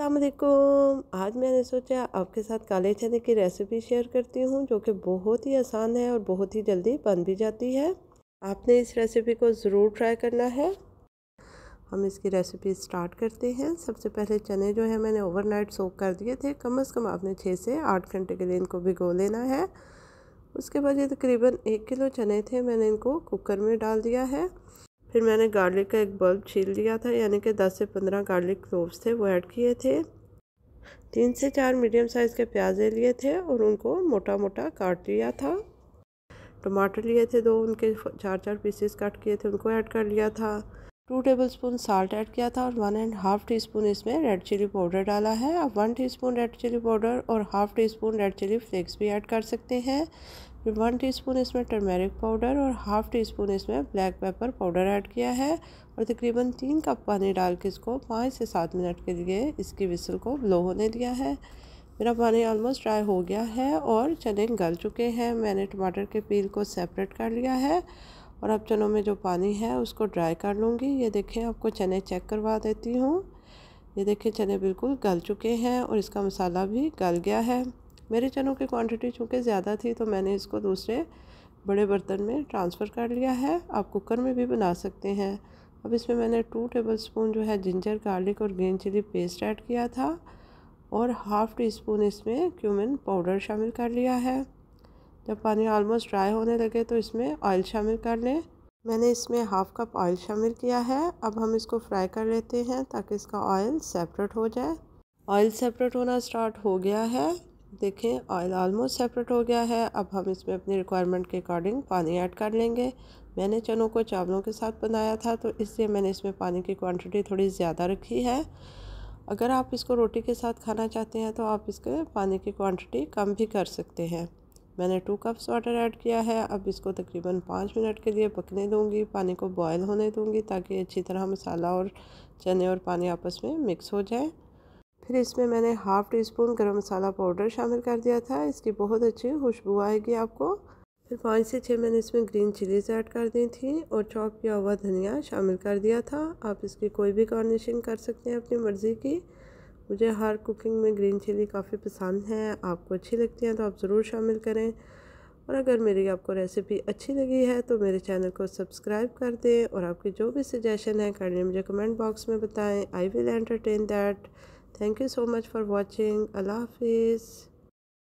अलकुम तो आज मैंने सोचा आपके साथ काले चने की रेसिपी शेयर करती हूँ जो कि बहुत ही आसान है और बहुत ही जल्दी बन भी जाती है आपने इस रेसिपी को ज़रूर ट्राई करना है हम इसकी रेसिपी स्टार्ट करते हैं सबसे पहले चने जो है मैंने ओवरनाइट सोक कर दिए थे कम से कम आपने छः से आठ घंटे के लिए इनको भिगो लेना है उसके बाद ये तकरीबन एक किलो चने थे मैंने इनको कुकर में डाल दिया है फिर मैंने गार्लिक का एक बल्ब छील लिया था यानी कि 10 से 15 गार्लिक क्लोव्स थे वो ऐड किए थे तीन से चार मीडियम साइज़ के प्याजे लिए थे और उनको मोटा मोटा काट लिया था टमाटर लिए थे दो उनके चार चार पीसेस काट किए थे उनको ऐड कर लिया था two tablespoon salt add किया था और one and half teaspoon इसमें रेड चिली पाउडर डाला है आप one teaspoon red chilli powder और half teaspoon red chilli flakes भी ऐड कर सकते हैं फिर वन टीस्पून इसमें टर्मेरिक पाउडर और हाफ़ टी स्पून इसमें ब्लैक पेपर पाउडर ऐड किया है और तकरीबन तीन कप पानी डाल के इसको पाँच से सात मिनट के लिए इसकी विसल को ब्लो होने दिया है मेरा पानी ऑलमोस्ट ड्राई हो गया है और चने गल चुके हैं मैंने टमाटर के पील को सेपरेट कर लिया है और अब चनों में जो पानी है उसको ड्राई कर लूँगी ये देखें आपको चने चेक करवा देती हूँ ये देखें चने बिल्कुल गल चुके हैं और इसका मसाला भी गल गया है मेरे चनों की क्वांटिटी चूँकि ज़्यादा थी तो मैंने इसको दूसरे बड़े बर्तन में ट्रांसफ़र कर लिया है आप कुकर में भी बना सकते हैं अब इसमें मैंने टू टेबल स्पून जो है जिंजर गार्लिक और ग्रीन चिली पेस्ट ऐड किया था और हाफ़ टी स्पून इसमें क्यूमिन पाउडर शामिल कर लिया है जब पानी ऑलमोस्ट ड्राई होने लगे तो इसमें ऑयल शामिल कर लें मैंने इसमें हाफ़ कप ऑयल शामिल किया है अब हम इसको फ्राई कर लेते हैं ताकि इसका ऑयल सेपरेट हो जाए ऑयल सेपरेट होना स्टार्ट हो गया है देखें ऑयल आलमोस्ट सेपरेट हो गया है अब हम इसमें अपनी रिक्वायरमेंट के अकॉर्डिंग पानी ऐड कर लेंगे मैंने चनों को चावलों के साथ बनाया था तो इसलिए मैंने इसमें पानी की क्वांटिटी थोड़ी ज़्यादा रखी है अगर आप इसको रोटी के साथ खाना चाहते हैं तो आप इसके पानी की क्वांटिटी कम भी कर सकते हैं मैंने टू कप्स वाटर ऐड किया है अब इसको तकरीबन पाँच मिनट के लिए पकने दूँगी पानी को बॉयल होने दूँगी ताकि अच्छी तरह मसाला और चने और पानी आपस में मिक्स हो जाए फिर इसमें मैंने हाफ़ टी स्पून गर्म मसाला पाउडर शामिल कर दिया था इसकी बहुत अच्छी खुशबू आएगी आपको फिर पाँच से छः मैंने इसमें ग्रीन चिलीज ऐड कर दी थी और चौक किया हुआ धनिया शामिल कर दिया था आप इसकी कोई भी गार्निशिंग कर सकते हैं अपनी मर्ज़ी की मुझे हर कुकिंग में ग्रीन चिली काफ़ी पसंद है आपको अच्छी लगती हैं तो आप ज़रूर शामिल करें और अगर मेरी आपको रेसिपी अच्छी लगी है तो मेरे चैनल को सब्सक्राइब कर दें और आपकी जो भी सजेशन है कर मुझे कमेंट बॉक्स में बताएँ I will entertain that thank you so much for watching allah hafiz